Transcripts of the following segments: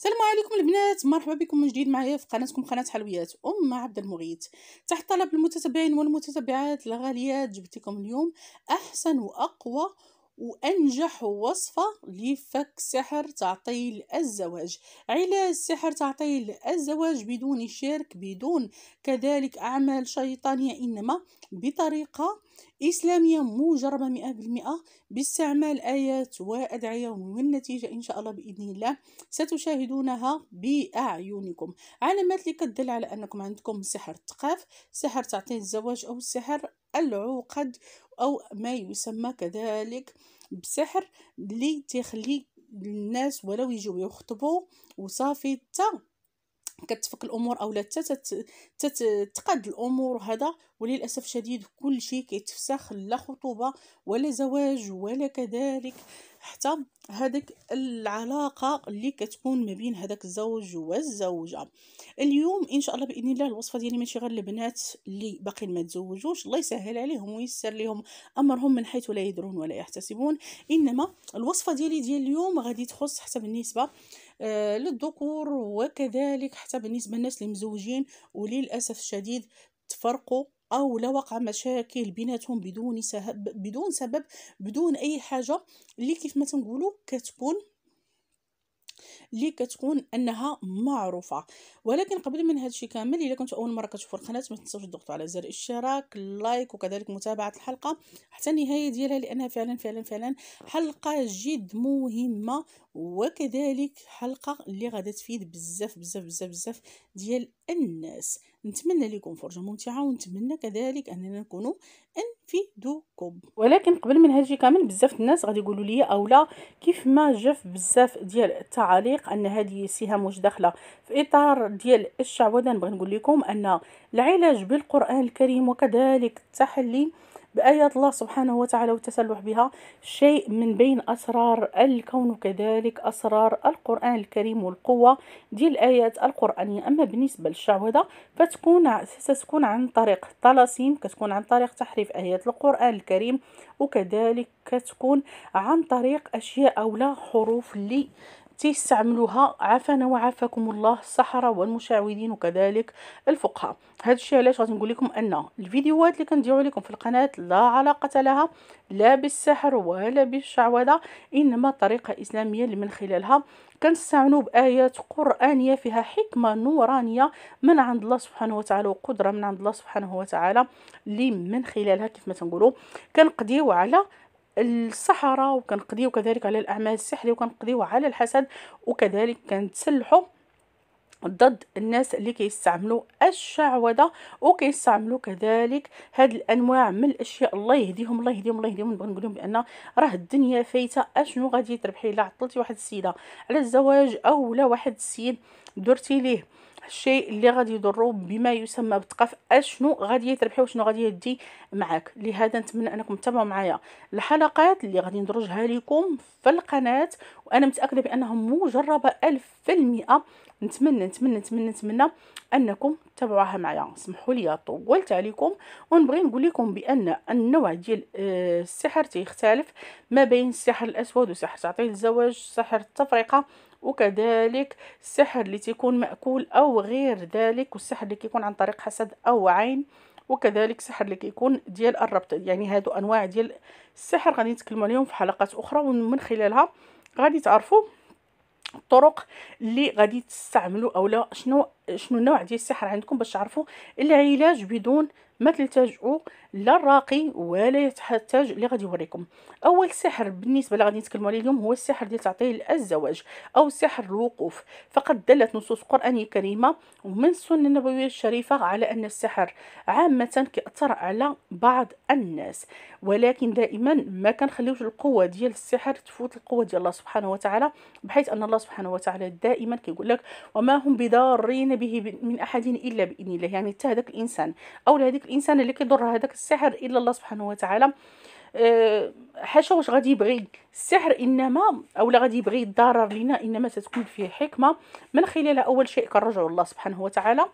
السلام عليكم البنات مرحبا بكم من جديد معايا في قناتكم قناه حلويات ام عبد المغيث تحت طلب المتتبعين والمتتبعات الغاليات جبت لكم اليوم احسن واقوى وأنجح وصفة لفك سحر تعطيل الزواج علاج سحر تعطيل الزواج بدون شرك بدون كذلك أعمال شيطانية إنما بطريقة إسلامية مجربة مئة بالمئة باستعمال آيات وأدعية والنتيجة إن شاء الله بإذن الله ستشاهدونها بأعينكم علامات اللي كتدل على أنكم عندكم سحر تقاف سحر تعطيل الزواج أو سحر العقد أو ما يسمى كذلك بسحر اللي تيخلي الناس ولو يجيو يخطبوا وصافي حتى كتفك الامور اولا تتقاد الامور هذا وللاسف شديد كل شيء كيتفسخ لا خطوبه ولا زواج ولا كذلك حتى هذيك العلاقه اللي كتكون ما بين هذاك الزوج والزوجه اليوم ان شاء الله باذن الله الوصفه ديالي ماشي غير البنات اللي باقيين ما تزوجوش الله يسهل عليهم وييسر لهم امرهم من حيث لا يدرون ولا يحتسبون انما الوصفه ديالي ديال اليوم غادي تخص حتى بالنسبه آه، للذكور وكذلك حتى بالنسبه للناس اللي مزوجين وللاسف الشديد تفرقوا أو وقع مشاكل بيناتهم بدون سبب بدون سبب بدون أي حاجة اللي كيف ما تنقولوا كتكون اللي كتكون انها معروفه ولكن قبل من الشيء كامل الا كنت اول مره كتشوفوا القناه ما تنساوش تضغطوا على زر الاشتراك اللايك وكذلك متابعه الحلقه حتى النهايه ديالها لانها فعلا فعلا فعلا حلقه جد مهمه وكذلك حلقه اللي غادا تفيد بزاف بزاف بزاف بزاف ديال الناس نتمنى لكم فرجه ممتعه ونتمنى كذلك اننا نكونوا انفيدوكم ولكن قبل من هادشي كامل بزاف الناس غادي يقولوا لي اولا كيف ما جف بزاف ديال التعاليق ان هذه سهام واش داخله في اطار ديال الشعوذه نبغي نقول لكم ان العلاج بالقران الكريم وكذلك التحلي بآيات الله سبحانه وتعالى والتسلح بها شيء من بين أسرار الكون وكذلك أسرار القرآن الكريم والقوة ديال الآيات القرآنية أما بالنسبة للشعوذة فتكون ستكون عن طريق طلاسيم كتكون عن طريق تحريف آيات القرآن الكريم وكذلك كتكون عن طريق أشياء أولى حروف اللي تيستعملوها عافانا وعافاكم الله السحرة والمشعوذين وكذلك الفقهاء هذا الشيء علاش غادي نقول لكم ان الفيديوهات اللي كنديروا لكم في القناه لا علاقه لها لا بالسحر ولا بالشعوذه انما طريقه اسلاميه اللي من خلالها كنستعنوا بايات قرانيه فيها حكمه نورانيه من عند الله سبحانه وتعالى وقدره من عند الله سبحانه وتعالى اللي من خلالها كيف ما تنقولوا كنقضيو على السحرة وكنقضيو كذلك على الأعمال السحرية وكنقضيو على الحسد وكذلك كنتسلحوا ضد الناس اللي كيستعملوا الشعوذه وكيستعملوا كذلك هاد الانواع من الاشياء الله يهديهم الله يهديهم الله يهديهم نبغي نقول لهم بان راه الدنيا فايته اشنو غادي تربحي الا عطلتي واحد السيده على الزواج او لا واحد السيد درتي ليه الشيء اللي غادي يضرو بما يسمى بالثقافه اشنو غادي يتربحي وشنو غادي يدي معاك لهذا نتمنى انكم تتابعوا معايا الحلقات اللي غادي ندرجها لكم في القناه وانا متاكده بانهم مجربه المئه نتمنى نتمنى نتمنى نتمنى انكم تتابعوها معايا سمحوا لي طولت عليكم ونبغي نقول لكم بان النوع ديال آه، السحر تيختلف ما بين السحر الاسود وسحر تعطيل الزواج سحر التفرقه وكذلك السحر اللي تيكون مأكول أو غير ذلك والسحر اللي كيكون عن طريق حسد أو عين وكذلك السحر اللي كيكون ديال الربط يعني هادو أنواع ديال السحر غادي نتكلموا عليهم في حلقات أخرى ومن خلالها غادي تعرفوا الطرق اللي غادي تستعملوا او لا شنو شنو النوع ديال السحر عندكم باش تعرفوا العلاج بدون ما تلتجؤوا لا الراقي ولا يحتاج اللي غادي يوريكم اول سحر بالنسبه اللي غادي نتكلموا عليه اليوم هو السحر ديال تعطيل الزواج او سحر الوقوف فقد دلت نصوص قرانيه كريمه ومن السنه النبويه الشريفه على ان السحر عامه كيأثر على بعض الناس ولكن دائما ما كنخليوش القوه ديال السحر تفوت القوه ديال الله سبحانه وتعالى بحيث ان الله سبحانه وتعالى دائما كيقول لك وما هم بضارين به من أحد إلا بإذن الله يعني حتى هذاك الإنسان أو هذيك الإنسان اللي كيضر هذاك السحر إلا الله سبحانه وتعالى حاشا واش غادي يبغي السحر انما اولا غادي يبغي الضرر لنا انما تتكون فيه حكمه من خلال اول شيء كنرجعوا الله سبحانه وتعالى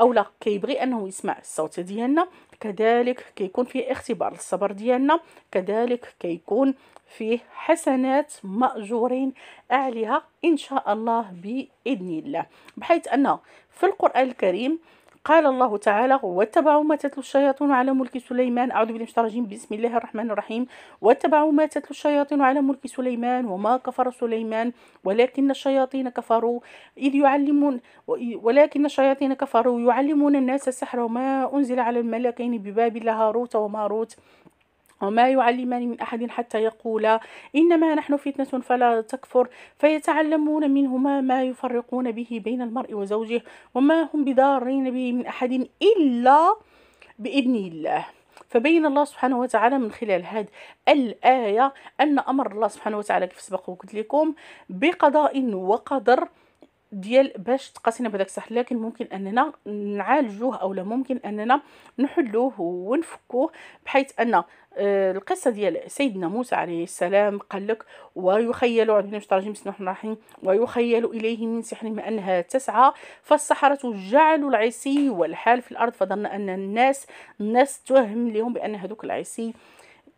اولا كيبغي انه يسمع الصوت ديالنا كذلك كيكون فيه اختبار للصبر ديالنا كذلك كيكون فيه حسنات ماجورين عليها ان شاء الله باذن الله بحيث ان في القران الكريم قال الله تعالى واتبعوا ما تتلو الشياطين على ملك سليمان أعوذ بالله من بسم الله الرحمن الرحيم واتبعوا ما تتلو الشياطين على ملك سليمان وما كفر سليمان ولكن الشياطين كفروا إذ يعلمون ولكن الشياطين كفروا يعلمون الناس السحر وما أنزل على الملكين ببابل هاروت وماروت وما يعلمان من أحد حتى يقولا إنما نحن فتنة فلا تكفر فيتعلمون منهما ما يفرقون به بين المرء وزوجه وما هم بضارين به من أحد إلا بإذن الله فبين الله سبحانه وتعالى من خلال هذه الآية أن أمر الله سبحانه وتعالى كيف سبق وقلت لكم بقضاء وقدر ديال باش تقاسينا بهذاك الصح لكن ممكن اننا نعالجوه اولا ممكن اننا نحلوه ونفكوه بحيث ان آه، القصه ديال سيدنا موسى عليه السلام قال لك ويخيل عندنا في ترجمه بسم الله الرحمن الرحيم ويخيل اليه من سحرهم انها تسعى فالسحره جعلوا العيسي والحال في الارض فظن ان الناس الناس توهم لهم بان هذوك العيسي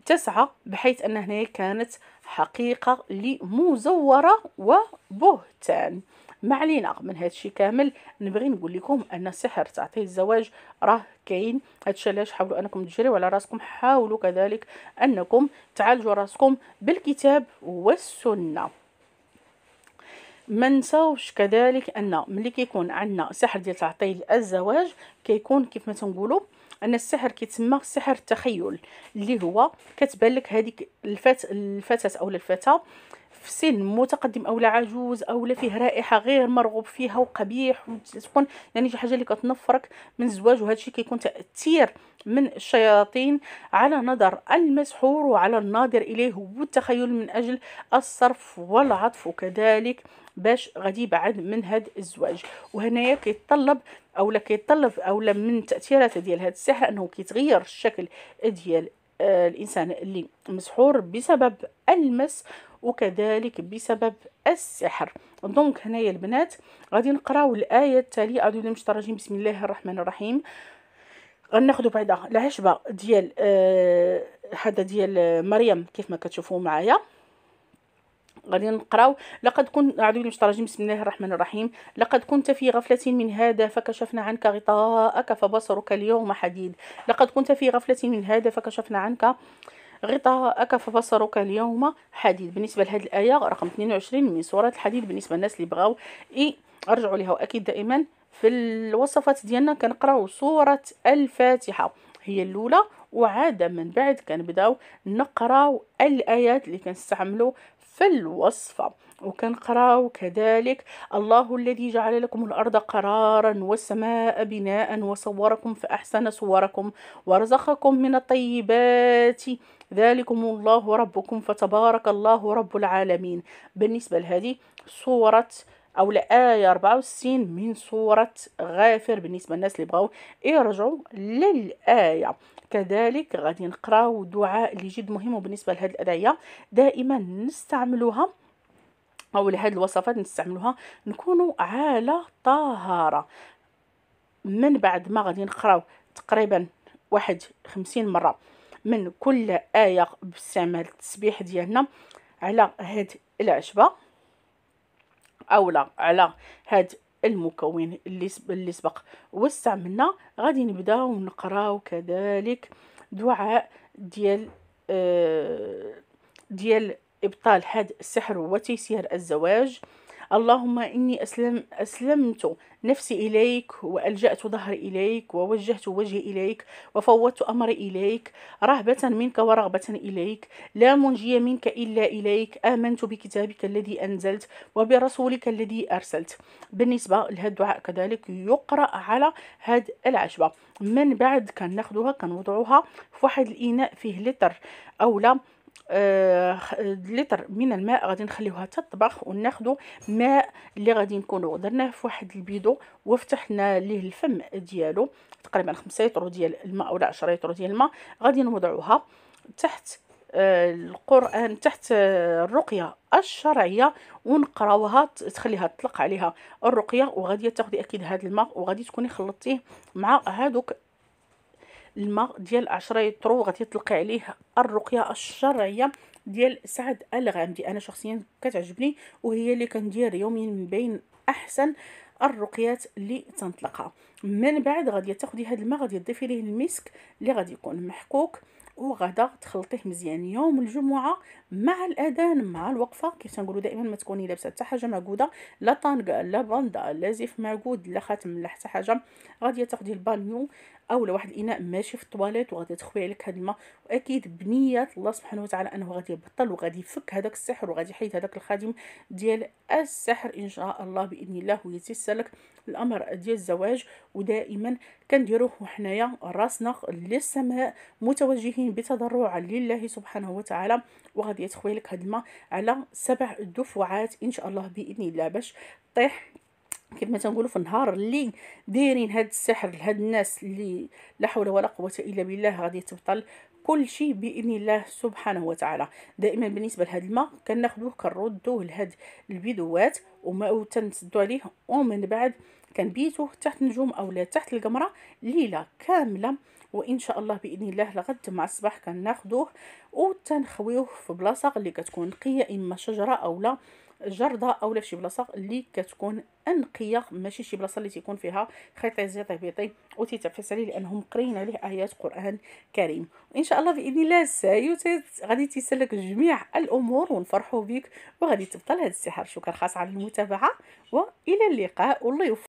تسعى بحيث أن هنا كانت حقيقة مزورة وبهتان ما علينا من هذا الشيء كامل نبغي نقول لكم ان سحر تعطيه الزواج راه كاين هادشي علاش حاولوا انكم تجريو على راسكم حاولوا كذلك انكم تعالجوا راسكم بالكتاب والسنه ما نساوش كذلك ان ملي كيكون عندنا سحر ديال تعطيل الزواج كيكون كيف ما تنقولوا ان السحر كيتسمى سحر التخيل اللي هو كتبان لك هذيك الفت الفتاه او الفتاه في سن متقدم او عجوز او لا فيه رائحه غير مرغوب فيها وقبيح وتكون يعني شي حاجه اللي كتنفرك من الزواج وهذا الشيء كيكون تاثير من الشياطين على نظر المسحور وعلى الناظر اليه والتخيل من اجل الصرف والعطف وكذلك باش غادي يبعد من هاد الزواج وهنايا كيتطلب اولا كيتطلب اولا من تاثيرات ديال هاد السحر انه كيتغير الشكل ديال آه الانسان اللي مسحور بسبب المس وكذلك بسبب السحر دونك هنايا البنات غادي نقراو الايه التاليه اعوذ بالله من بسم الله الرحمن الرحيم غناخذوا بعدا العشبه ديال آه، هذا آه ديال مريم كيف ما كتشوفوا معايا غادي نقراو لقد كنت اعوذ بالله من بسم الله الرحمن الرحيم لقد كنت في غفله من هذا فكشفنا عنك غطاءك فبصرك اليوم حديد لقد كنت في غفله من هذا فكشفنا عنك غطاءك فبصرك اليوم حديد بالنسبه لهذه الايه رقم 22 من سوره الحديد بالنسبه للناس اللي بغاو يرجعوا ليها واكيد دائما في الوصفات ديالنا كنقراو سوره الفاتحه هي الاولى وعادة من بعد كنبداو نقراو الآيات اللي كنستعملو في الوصفة وكنقراو كذلك الله الذي جعل لكم الأرض قرارا والسماء بناء وصوركم فاحسن صوركم ورزقكم من الطيبات ذلكم الله ربكم فتبارك الله رب العالمين بالنسبة لهذه صورة او لآية 64 من سورة غافر بالنسبة للناس اللي بغاو يرجعوا للآية كذلك غادي نقراو دعاء اللي جد مهم بالنسبة لهاد الأدعية دائما نستعملوها او لهاد الوصفات نستعملوها نكونوا على طهارة من بعد ما غادي نقراو تقريبا واحد خمسين مرة من كل آية باستعمال التسبيح ديالنا على هاد العشبة اولا على هاد المكون اللي اللي سبق واستعملنا غادي نبداو نقراو كذلك دعاء ديال آه ديال ابطال هاد السحر وتيسير الزواج اللهم إني أسلم أسلمت نفسي إليك وألجأت ظهري إليك ووجهت وجهي إليك وفوضت أمري إليك رهبة منك ورغبة إليك لا منجي منك إلا إليك آمنت بكتابك الذي أنزلت وبرسولك الذي أرسلت بالنسبة لهذا الدعاء كذلك يقرأ على هاد العشبة من بعد كان كنوضعوها في واحد الإناء فيه لتر أو لا آه، لتر من الماء غادي نخليوها تطبخ وناخدو ماء اللي غادي نكونو درناه في واحد البيدو وفتحنا ليه الفم ديالو تقريبا 5 لتر ديال الماء ولا 10 لتر ديال الماء غادي نوضعوها تحت آه، القران تحت آه، الرقيه الشرعيه ونقراوها تخليها تطلق عليها الرقيه وغادي تاخدي اكيد هذا الماء وغادي تكوني خلطتيه مع هادوك الماء ديال 10 لتر وغادي تلقي عليه الرقيه الشرعيه ديال سعد الغامدي انا شخصيا كتعجبني وهي اللي كندير يوميا من بين احسن الرقيات اللي تنطلقها من بعد غادي تاخدي هذا الماء غادي تضيفي ليه المسك اللي غادي يكون محكوك وغدا تخلطيه مزيان يوم الجمعه مع الاذان مع الوقفه كيف تنقولوا دائما ما تكوني لابسه حتى حاجه معقوده لا طانق لا باندا لا زيف معقود لا خاتم لا حتى حاجه غادي تاخدي البانيو او لواحد الاناء ماشي في الطواليت وغادي تخوي عليك هاد الماء واكيد بنيه الله سبحانه وتعالى انه غادي يبطل وغادي يفك هذاك السحر وغادي يحيد هذاك الخادم ديال السحر ان شاء الله باذن الله ويتيسر لك الامر ديال الزواج ودائما كنديروه حنايا راسنا للسماء متوجهين بتضرع لله سبحانه وتعالى وغادي يتخوي لك هاد الماء على سبع دفعات ان شاء الله باذن الله باش طيح كما تنقولوا في النهار اللي دايرين هاد السحر لهاد الناس اللي لا حول ولا قوه الا بالله غادي تبطل كل شيء باذن الله سبحانه وتعالى دائما بالنسبه لهاد الماء كناخذوه كنردوه لهاد البيدوات وما تنسدوا عليه ومن بعد كنبيتوه تحت نجوم اولا تحت القمره ليله كامله وان شاء الله باذن الله لغد مع الصباح كناخذوه وتنخويوه في بلاصه اللي كتكون نقيه اما شجره او لا جردة اولا فشي بلاصه اللي كتكون انقيه ماشي شي بلاصه اللي تيكون فيها خيطي زيطي بيطي وتيتعفس عليه لانهم مقرين عليه ايات قران كريم وان شاء الله باذن الله سايوت غادي تيسلك جميع الامور ونفرحوا بك وغادي تبطل هذا السحر شكرا خاص على المتابعه والى اللقاء والله يوفق